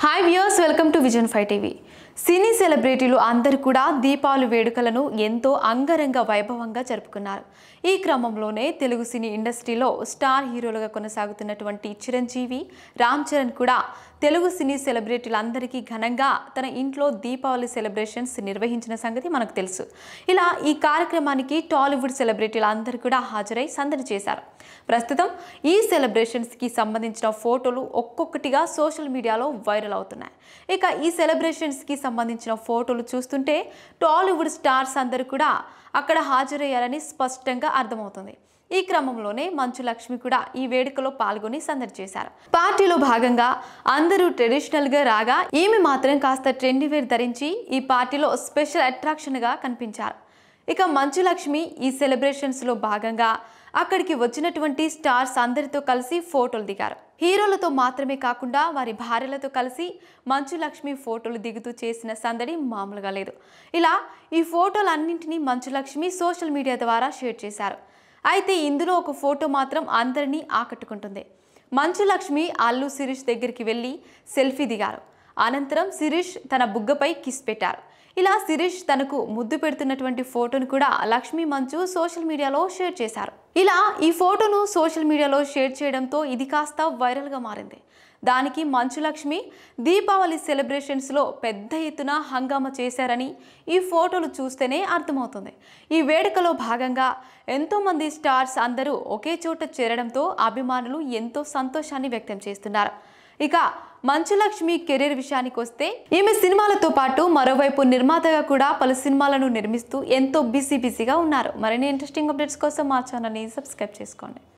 Hi viewers, welcome to Vision 5 TV. సినీ సెలబ్రిటీలు అందరూ కూడా దీపావళి వేడుకలను ఎంతో అంగరంగ వైభవంగా జరుపుకున్నారు ఈ క్రమంలోనే తెలుగు సినీ ఇండస్ట్రీలో స్టార్ హీరోలుగా కొనసాగుతున్నటువంటి చిరంజీవి రామ్ చరణ్ కూడా తెలుగు సినీ సెలబ్రిటీలందరికీ ఘనంగా తన ఇంట్లో దీపావళి సెలబ్రేషన్స్ నిర్వహించిన సంగతి మనకు తెలుసు ఇలా ఈ కార్యక్రమానికి టాలీవుడ్ సెలబ్రిటీలు అందరూ కూడా హాజరై సందడి చేశారు ప్రస్తుతం ఈ సెలబ్రేషన్స్కి సంబంధించిన ఫోటోలు ఒక్కొక్కటిగా సోషల్ మీడియాలో వైరల్ అవుతున్నాయి ఇక ఈ సెలబ్రేషన్స్కి సంబంధించిన ఫోటోలు చూస్తుంటే టాలీవుడ్ స్టార్స్ అందరూ కూడా అక్కడ హాజరయ్యారని స్పష్టంగా అర్థమవుతుంది ఈ క్రమంలోనే మంచు లక్ష్మి కూడా ఈ వేడుకలో పాల్గొని సందడి చేశారు పార్టీలో భాగంగా అందరూ ట్రెడిషనల్ గా రాగా ఈమె మాత్రం కాస్త ట్రెండ్ వేర్ ధరించి ఈ పార్టీలో స్పెషల్ అట్రాక్షన్ గా కనిపించారు ఇక మంచు లక్ష్మి ఈ సెలబ్రేషన్స్లో భాగంగా అక్కడికి వచ్చినటువంటి స్టార్స్ అందరితో కలిసి ఫోటోలు దిగారు హీరోలతో మాత్రమే కాకుండా వారి భార్యలతో కలిసి మంచు లక్ష్మి ఫోటోలు దిగుతూ చేసిన సందడి మామూలుగా లేదు ఇలా ఈ ఫోటోలు అన్నింటినీ మంచు లక్ష్మి సోషల్ మీడియా ద్వారా షేర్ చేశారు అయితే ఇందులో ఒక ఫోటో మాత్రం అందరినీ ఆకట్టుకుంటుంది మంచు లక్ష్మి అల్లు శిరీష్ దగ్గరికి వెళ్ళి సెల్ఫీ దిగారు అనంతరం శిరీష్ తన బుగ్గపై కిస్ పెట్టారు ఇలా శిరీష్ తనకు ముద్దు పెడుతున్నటువంటి ఫోటోను కూడా లక్ష్మీ మంచు సోషల్ మీడియాలో షేర్ చేశారు ఇలా ఈ ఫోటోను సోషల్ మీడియాలో షేర్ చేయడంతో ఇది కాస్త వైరల్గా మారింది దానికి మంచు లక్ష్మి దీపావళి సెలబ్రేషన్స్లో పెద్ద ఎత్తున హంగామా చేశారని ఈ ఫోటోలు చూస్తేనే అర్థమవుతుంది ఈ వేడుకలో భాగంగా ఎంతోమంది స్టార్స్ అందరూ ఒకే చోట చేరడంతో అభిమానులు ఎంతో సంతోషాన్ని వ్యక్తం చేస్తున్నారు ఇక మంచులక్ష్మి కెరీర్ విషయానికి వస్తే ఈమె సినిమాలతో పాటు మరోవైపు నిర్మాతగా కూడా పలు సినిమాలను నిర్మిస్తూ ఎంతో బిజీ బిజీగా ఉన్నారు మరిన్ని ఇంట్రెస్టింగ్ అప్డేట్స్ కోసం మా ఛానల్ని సబ్స్క్రైబ్ చేసుకోండి